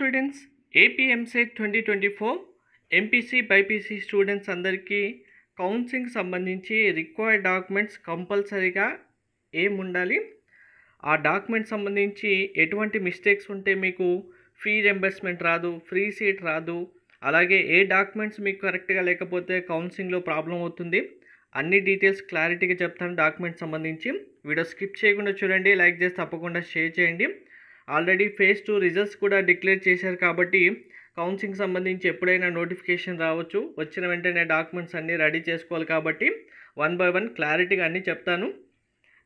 students APMC twenty twenty four MPC BiPC students అందరికీ counselling సంబంధించి required documents కంపల్సరీగా ఏముండాలి ఆ డాక్యుమెంట్ సంబంధించి ఎటువంటి మిస్టేక్స్ ఉంటే మీకు ఫ్రీ రెంబర్స్మెంట్ రాదు ఫ్రీ సీట్ రాదు అలాగే ఏ డాక్యుమెంట్స్ మీకు కరెక్ట్గా లేకపోతే కౌన్సిలింగ్లో ప్రాబ్లం అవుతుంది అన్ని డీటెయిల్స్ క్లారిటీగా చెప్తాను డాక్యుమెంట్స్ సంబంధించి వీడియో స్కిప్ చేయకుండా చూడండి లైక్ చేసి తప్పకుండా షేర్ చేయండి ఆల్రెడీ ఫేజ్ టూ రిజల్ట్స్ కూడా డిక్లేర్ చేశారు కాబట్టి కౌన్సింగ్ సంబంధించి ఎప్పుడైనా నోటిఫికేషన్ రావచ్చు వచ్చిన వెంటనే డాక్యుమెంట్స్ అన్నీ రెడీ చేసుకోవాలి కాబట్టి వన్ బై వన్ క్లారిటీగా అన్నీ చెప్తాను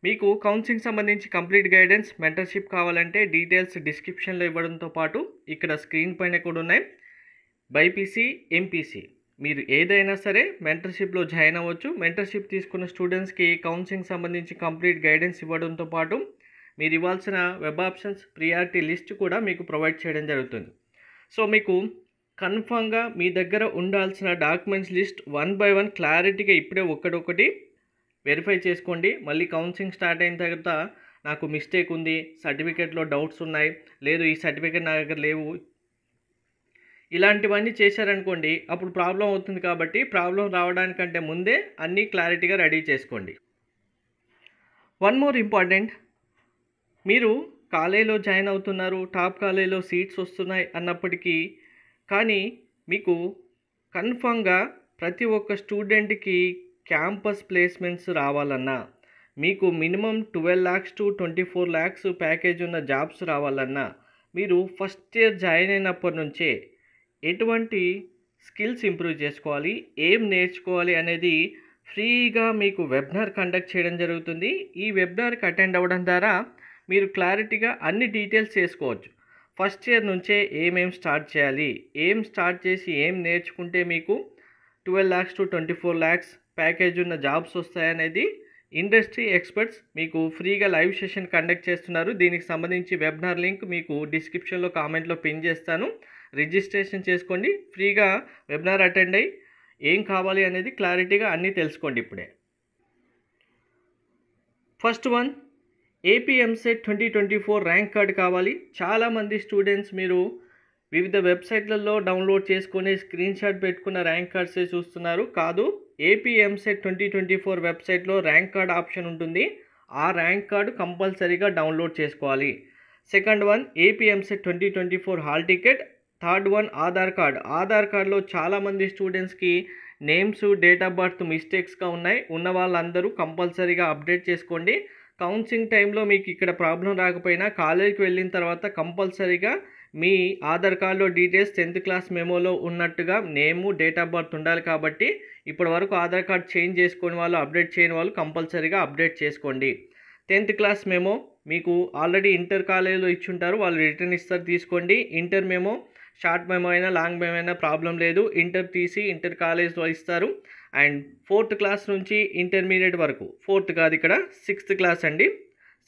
మీకు కౌన్సిలింగ్ సంబంధించి కంప్లీట్ గైడెన్స్ మెంటర్షిప్ కావాలంటే డీటెయిల్స్ డిస్క్రిప్షన్లో ఇవ్వడంతో పాటు ఇక్కడ స్క్రీన్ పైన కూడా ఉన్నాయి బైపీసీ ఎంపీసీ మీరు ఏదైనా సరే మెంటర్షిప్లో జాయిన్ అవ్వచ్చు మెంటర్షిప్ తీసుకున్న స్టూడెంట్స్కి కౌన్సిలింగ్ సంబంధించి కంప్లీట్ గైడెన్స్ ఇవ్వడంతో పాటు మీరు ఇవ్వాల్సిన వెబ్ ఆప్షన్స్ ప్రియారిటీ లిస్ట్ కూడా మీకు ప్రొవైడ్ చేయడం జరుగుతుంది సో మీకు కన్ఫామ్గా మీ దగ్గర ఉండాల్సిన documents list one by one క్లారిటీగా ఇప్పుడే ఒకటొకటి వెరిఫై చేసుకోండి మళ్ళీ కౌన్సిలింగ్ స్టార్ట్ అయిన తర్వాత నాకు మిస్టేక్ ఉంది సర్టిఫికేట్లో డౌట్స్ ఉన్నాయి లేదు ఈ సర్టిఫికేట్ నా దగ్గర లేవు ఇలాంటివన్నీ చేశారనుకోండి అప్పుడు ప్రాబ్లం అవుతుంది కాబట్టి ప్రాబ్లం రావడానికంటే ముందే అన్నీ క్లారిటీగా రెడీ చేసుకోండి వన్ మోర్ ఇంపార్టెంట్ మీరు కాలేజీలో జాయిన్ అవుతున్నారు టాప్ కాలేజీలో సీట్స్ వస్తున్నాయి అన్నప్పటికీ కానీ మీకు కన్ఫామ్గా ప్రతి ఒక్క స్టూడెంట్కి క్యాంపస్ ప్లేస్మెంట్స్ రావాలన్నా మీకు minimum twelve lakhs to twenty four lakhs package ఉన్న జాబ్స్ రావాలన్నా మీరు ఫస్ట్ ఇయర్ జాయిన్ అయినప్పటి నుంచే ఎటువంటి స్కిల్స్ ఇంప్రూవ్ చేసుకోవాలి ఏం నేర్చుకోవాలి అనేది ఫ్రీగా మీకు వెబినార్ కండక్ట్ చేయడం జరుగుతుంది ఈ వెబినార్కి అటెండ్ అవ్వడం ద్వారా మీరు క్లారిటీగా అన్ని డీటెయిల్స్ చేసుకోవచ్చు ఫస్ట్ ఇయర్ నుంచే ఏమేం స్టార్ట్ చేయాలి ఏం స్టార్ట్ చేసి ఏం నేర్చుకుంటే మీకు twelve lakhs to twenty four lakhs package ఉన్న జాబ్స్ వస్తాయనేది ఇండస్ట్రీ ఎక్స్పర్ట్స్ మీకు ఫ్రీగా లైవ్ సెషన్ కండక్ట్ చేస్తున్నారు దీనికి సంబంధించి వెబినార్ లింక్ మీకు డిస్క్రిప్షన్లో కామెంట్లో పిన్ చేస్తాను రిజిస్ట్రేషన్ చేసుకోండి ఫ్రీగా వెబినార్ అటెండ్ అయ్యి ఏం కావాలి అనేది క్లారిటీగా అన్నీ తెలుసుకోండి ఇప్పుడే first one AP EAMCET twenty twenty four rank card కావాలి చాలామంది స్టూడెంట్స్ మీరు వివిధ వెబ్సైట్లలో డౌన్లోడ్ చేసుకుని స్క్రీన్ షాట్ పెట్టుకున్న ర్యాంక్ కార్డ్సే చూస్తున్నారు కాదు ఏపీఎంసెట్ ట్వంటీ ట్వంటీ ఫోర్ వెబ్సైట్లో ర్యాంక్ కార్డ్ ఆప్షన్ ఉంటుంది ఆ ర్యాంక్ కార్డు కంపల్సరీగా డౌన్లోడ్ చేసుకోవాలి second one AP EAMCET twenty twenty four hall ticket third one Aadhaar card Aadhaar కార్డులో చాలామంది స్టూడెంట్స్కి నేమ్స్ డేట్ ఆఫ్ బర్త్ మిస్టేక్స్గా ఉన్నాయి ఉన్న వాళ్ళందరూ కంపల్సరీగా అప్డేట్ చేసుకోండి కౌన్సిలింగ్ టైంలో మీకు ఇక్కడ ప్రాబ్లం రాకపోయినా కాలేజీకి వెళ్ళిన తర్వాత కంపల్సరీగా మీ ఆధార్ కార్డులో డీటెయిల్స్ టెన్త్ క్లాస్ మెమోలో ఉన్నట్టుగా నేము డేట్ ఆఫ్ బర్త్ ఉండాలి కాబట్టి ఇప్పటి వరకు ఆధార్ కార్డ్ చేంజ్ చేసుకుని వాళ్ళు అప్డేట్ చేయని వాళ్ళు కంపల్సరీగా అప్డేట్ చేసుకోండి టెన్త్ క్లాస్ మెమో మీకు ఆల్రెడీ ఇంటర్ కాలేజీలో ఇచ్చుంటారు వాళ్ళు రిటర్న్ ఇస్తారు తీసుకోండి ఇంటర్ మెమో షార్ట్ మెమో అయినా లాంగ్ మెమో అయినా ప్రాబ్లం లేదు ఇంటర్ తీసి ఇంటర్ కాలేజ్లో ఇస్తారు అండ్ ఫోర్త్ క్లాస్ నుంచి ఇంటర్మీడియట్ వరకు ఫోర్త్ కాదు ఇక్కడ సిక్స్త్ క్లాస్ అండి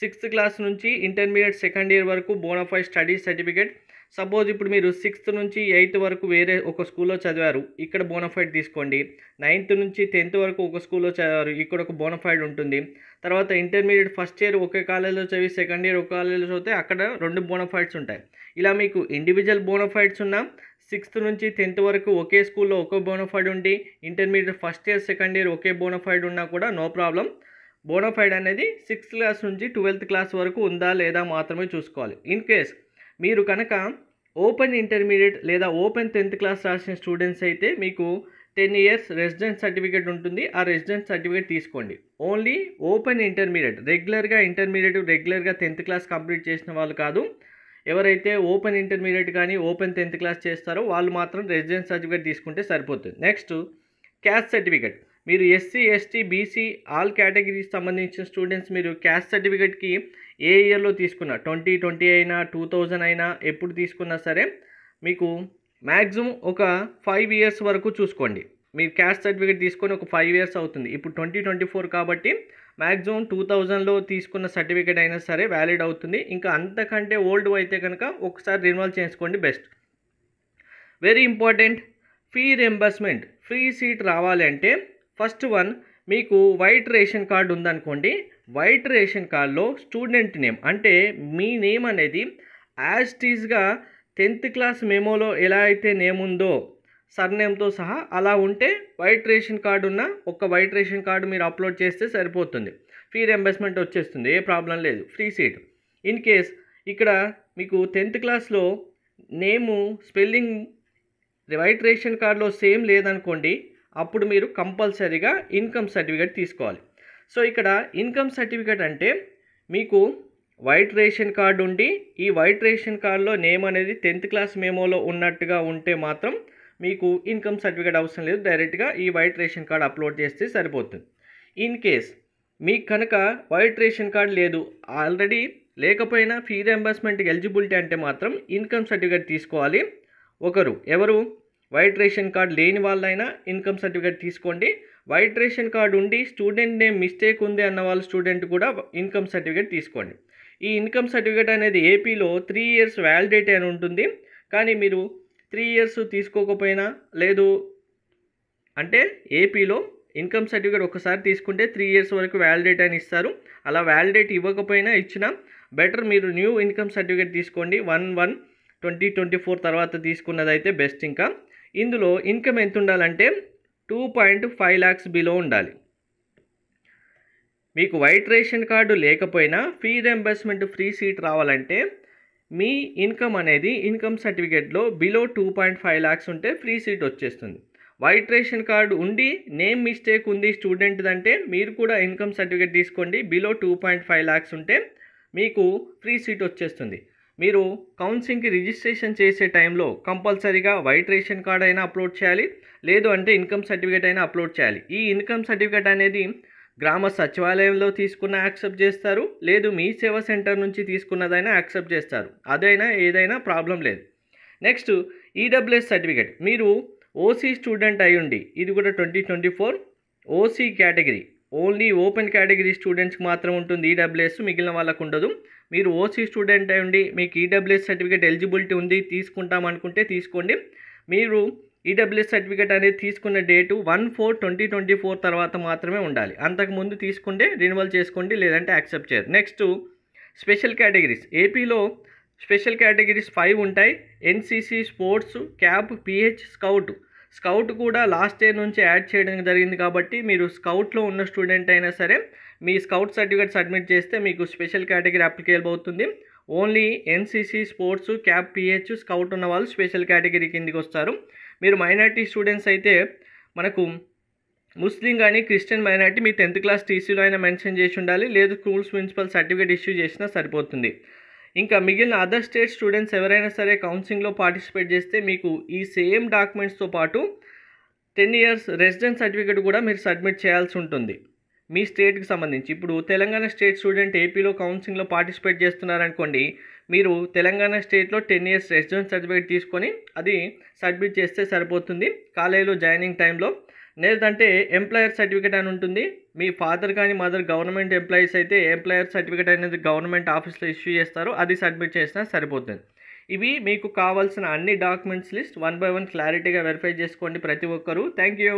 సిక్స్త్ క్లాస్ నుంచి ఇంటర్మీడియట్ సెకండ్ ఇయర్ వరకు బోనఫై స్టడీ సర్టిఫికేట్ సపోజ్ ఇప్పుడు మీరు సిక్స్త్ నుంచి ఎయిత్ వరకు వేరే ఒక స్కూల్లో చదివారు ఇక్కడ బోనఫైడ్ తీసుకోండి నైన్త్ నుంచి టెన్త్ వరకు ఒక స్కూల్లో చదివారు ఇక్కడ ఒక బోనఫైడ్ ఉంటుంది తర్వాత ఇంటర్మీడియట్ ఫస్ట్ ఇయర్ ఒకే కాలేజీలో చదివి సెకండ్ ఇయర్ ఒక కాలేజీలో చదివితే అక్కడ రెండు బోనఫైడ్స్ ఉంటాయి ఇలా మీకు ఇండివిజువల్ బోనోఫైడ్స్ ఉన్నా సిక్స్త్ నుంచి టెన్త్ వరకు ఒకే స్కూల్లో ఒకే బోనోఫైడ్ ఉండి intermediate first year second year ఒకే బోనోఫైడ్ ఉన్నా కూడా నో ప్రాబ్లం బోనోఫైడ్ అనేది సిక్స్త్ క్లాస్ నుంచి ట్వెల్త్ క్లాస్ వరకు ఉందా లేదా మాత్రమే చూసుకోవాలి ఇన్ కేస్ మీరు కనుక ఓపెన్ ఇంటర్మీడియట్ లేదా ఓపెన్ టెన్త్ క్లాస్ రాసిన స్టూడెంట్స్ అయితే మీకు టెన్ ఇయర్స్ రెసిడెన్స్ సర్టిఫికేట్ ఉంటుంది ఆ రెసిడెంట్ సర్టిఫికేట్ తీసుకోండి ఓన్లీ ఓపెన్ ఇంటర్మీడియట్ రెగ్యులర్గా ఇంటర్మీడియట్ రెగ్యులర్గా టెన్త్ క్లాస్ కంప్లీట్ చేసిన వాళ్ళు కాదు ఎవరైతే ఓపెన్ ఇంటర్మీడియట్ కానీ ఓపెన్ టెన్త్ క్లాస్ చేస్తారో వాళ్ళు మాత్రం రెసిడెన్స్ సర్టిఫికేట్ తీసుకుంటే సరిపోతుంది నెక్స్ట్ క్యాస్ట్ సర్టిఫికేట్ మీరు SC ST BC all categories సంబంధించిన స్టూడెంట్స్ మీరు క్యాస్ట్ సర్టిఫికేట్కి ఏ ఇయర్లో తీసుకున్నా ట్వంటీ ట్వంటీ అయినా టూ థౌజండ్ అయినా ఎప్పుడు తీసుకున్నా సరే మీకు మ్యాక్సిమం ఒక ఫైవ్ ఇయర్స్ వరకు చూసుకోండి మీరు క్యాస్ట్ సర్టిఫికేట్ తీసుకొని ఒక ఫైవ్ ఇయర్స్ అవుతుంది ఇప్పుడు ట్వంటీ ట్వంటీ ఫోర్ కాబట్టి మ్యాక్సిమం టూ థౌజండ్లో తీసుకున్న సర్టిఫికేట్ అయినా సరే వ్యాలిడ్ అవుతుంది ఇంకా అంతకంటే ఓల్డ్ అయితే కనుక ఒకసారి రిన్యువల్ చేసుకోండి best very important fee reimbursement free seat రావాలంటే ఫస్ట్ వన్ మీకు వైట్ రేషన్ కార్డు ఉందనుకోండి వైట్ రేషన్ కార్డులో స్టూడెంట్ నేమ్ అంటే మీ నేమ్ అనేది యాజ్ టీజ్గా టెన్త్ క్లాస్ మెమోలో ఎలా అయితే నేమ్ ఉందో సర్నేమ్తో సహా అలా ఉంటే వైట్ రేషన్ కార్డు ఉన్న ఒక వైట్ రేషన్ కార్డు మీరు అప్లోడ్ చేస్తే సరిపోతుంది ఫ్రీ రెంబర్స్మెంట్ వచ్చేస్తుంది ఏ ప్రాబ్లం లేదు ఫ్రీ సీట్ ఇన్ కేస్ ఇక్కడ మీకు టెన్త్ క్లాస్లో నేము స్పెల్లింగ్ వైట్ రేషన్ కార్డులో సేమ్ లేదనుకోండి అప్పుడు మీరు కంపల్సరీగా ఇన్కమ్ సర్టిఫికేట్ తీసుకోవాలి సో ఇక్కడ ఇన్కమ్ సర్టిఫికేట్ అంటే మీకు వైట్ రేషన్ కార్డు ఉండి ఈ వైట్ రేషన్ కార్డులో నేమ్ అనేది టెన్త్ క్లాస్ మేమోలో ఉన్నట్టుగా ఉంటే మాత్రం మీకు ఇన్కమ్ సర్టిఫికేట్ అవసరం లేదు డైరెక్ట్గా ఈ వైట్ రేషన్ కార్డ్ అప్లోడ్ చేస్తే సరిపోతుంది ఇన్ కేస్ మీకు కనుక వైట్ రేషన్ కార్డ్ లేదు ఆల్రెడీ లేకపోయినా ఫీ రెంబర్స్మెంట్ ఎలిజిబిలిటీ అంటే మాత్రం ఇన్కమ్ సర్టిఫికేట్ తీసుకోవాలి ఒకరు ఎవరు వైట్ రేషన్ కార్డ్ లేని వాళ్ళైనా ఇన్కమ్ సర్టిఫికేట్ తీసుకోండి వైట్ రేషన్ కార్డు ఉండి స్టూడెంట్ నేమ్ మిస్టేక్ ఉంది అన్న వాళ్ళ స్టూడెంట్ కూడా ఇన్కమ్ సర్టిఫికేట్ తీసుకోండి ఈ ఇన్కమ్ సర్టిఫికేట్ అనేది ఏపీలో త్రీ ఇయర్స్ వ్యాలిడేట్ అని ఉంటుంది కానీ మీరు త్రీ ఇయర్స్ తీసుకోకపోయినా లేదు అంటే ఏపీలో ఇన్కమ్ సర్టిఫికేట్ ఒకసారి తీసుకుంటే త్రీ ఇయర్స్ వరకు వ్యాలిడేట్ అని ఇస్తారు అలా వ్యాలిడేట్ ఇవ్వకపోయినా ఇచ్చినా బెటర్ మీరు న్యూ ఇన్కమ్ సర్టిఫికేట్ తీసుకోండి one one twenty twenty four తర్వాత తీసుకున్నదైతే బెస్ట్ ఇంకా ఇందులో ఇన్కమ్ ఎంత ఉండాలంటే two point five lakhs below ఉండాలి మీకు వైట్ రేషన్ కార్డు లేకపోయినా ఫీ రెంబర్స్మెంట్ ఫ్రీ సీట్ రావాలంటే మీ ఇన్కమ్ అనేది ఇన్కమ్ సర్టిఫికేట్లో below two point five lakhs ఉంటే ఫ్రీ సీట్ వచ్చేస్తుంది వైట్ రేషన్ కార్డు ఉండి నేమ్ మిస్టేక్ ఉంది స్టూడెంట్ అంటే మీరు కూడా ఇన్కమ్ సర్టిఫికేట్ తీసుకోండి below two point five lakhs ఉంటే మీకు ఫ్రీ సీట్ వచ్చేస్తుంది మీరు కౌన్సిలింగ్కి రిజిస్ట్రేషన్ చేసే టైంలో కంపల్సరీగా వైట్ రేషన్ కార్డ్ అయినా అప్లోడ్ చేయాలి లేదు అంటే ఇన్కమ్ సర్టిఫికేట్ అయినా అప్లోడ్ చేయాలి ఈ ఇన్కమ్ సర్టిఫికేట్ అనేది గ్రామ సచివాలయంలో తీసుకున్న యాక్సెప్ట్ చేస్తారు లేదు మీ సేవా సెంటర్ నుంచి తీసుకున్నదైనా యాక్సెప్ట్ చేస్తారు అదైనా ఏదైనా ప్రాబ్లం లేదు నెక్స్ట్ ఈడబ్ల్యూఎస్ సర్టిఫికేట్ మీరు ఓసీ స్టూడెంట్ అయ్యుండి ఇది కూడా twenty twenty four OC category only open category స్టూడెంట్స్కి మాత్రం ఉంటుంది ఈడబ్ల్యూఎస్ మిగిలిన వాళ్ళకు ఉండదు మీరు ఓసీ స్టూడెంట్ అయ్యుండి మీకు ఈడబ్ల్యూఎస్ సర్టిఫికేట్ ఎలిజిబిలిటీ ఉంది తీసుకుంటాం అనుకుంటే తీసుకోండి మీరు ఈడబ్ల్యూఎస్ e సర్టిఫికేట్ అనేది తీసుకున్న date one four twenty twenty four తర్వాత మాత్రమే ఉండాలి అంతకుముందు తీసుకుంటే రినివల్ చేసుకోండి లేదంటే యాక్సెప్ట్ చేయరు నెక్స్ట్ స్పెషల్ కేటగిరీస్ ఏపీలో స్పెషల్ కేటగిరీస్ ఫైవ్ ఉంటాయి NCC sports CAP PH scout scout కూడా లాస్ట్ ఇయర్ నుంచి యాడ్ చేయడం జరిగింది కాబట్టి మీరు స్కౌట్లో ఉన్న స్టూడెంట్ అయినా సరే మీ స్కౌట్ సర్టిఫికేట్ సబ్మిట్ చేస్తే మీకు స్పెషల్ కేటగిరీ అప్లికేబుల్ అవుతుంది only NCC sports CAP PH scout ఉన్న వాళ్ళు స్పెషల్ కేటగిరీ కిందికి వస్తారు మీరు మైనార్టీ స్టూడెంట్స్ అయితే మనకు ముస్లిం కానీ క్రిస్టియన్ మైనార్టీ మీ టెన్త్ క్లాస్ టీసీలో అయినా మెన్షన్ చేసి ఉండాలి లేదు స్కూల్స్ ప్రిన్సిపల్ సర్టిఫికేట్ ఇష్యూ చేసినా సరిపోతుంది ఇంకా మిగిలిన అదర్ స్టేట్ స్టూడెంట్స్ ఎవరైనా సరే కౌన్సిలింగ్లో పార్టిసిపేట్ చేస్తే మీకు ఈ సేమ్ డాక్యుమెంట్స్తో పాటు టెన్ ఇయర్స్ రెసిడెంట్ సర్టిఫికేట్ కూడా మీరు సబ్మిట్ చేయాల్సి ఉంటుంది మీ స్టేట్కి సంబంధించి ఇప్పుడు తెలంగాణ స్టేట్ స్టూడెంట్ ఏపీలో కౌన్సిలింగ్లో పార్టిసిపేట్ చేస్తున్నారనుకోండి మీరు తెలంగాణ స్టేట్లో టెన్ ఇయర్స్ రెసిడెన్స్ సర్టిఫికేట్ తీసుకొని అది సబ్మిట్ చేస్తే సరిపోతుంది కాలేజీలో జాయినింగ్ టైంలో లేదంటే ఎంప్లాయర్ సర్టిఫికేట్ అని ఉంటుంది మీ ఫాదర్ కానీ మదర్ గవర్నమెంట్ ఎంప్లాయీస్ అయితే ఎంప్లాయర్ సర్టిఫికేట్ అనేది గవర్నమెంట్ ఆఫీస్లో ఇష్యూ చేస్తారు అది సబ్మిట్ చేసినా సరిపోతుంది ఇవి మీకు కావాల్సిన అన్ని documents list one by one క్లారిటీగా వెరిఫై చేసుకోండి ప్రతి ఒక్కరూ థ్యాంక్ యూ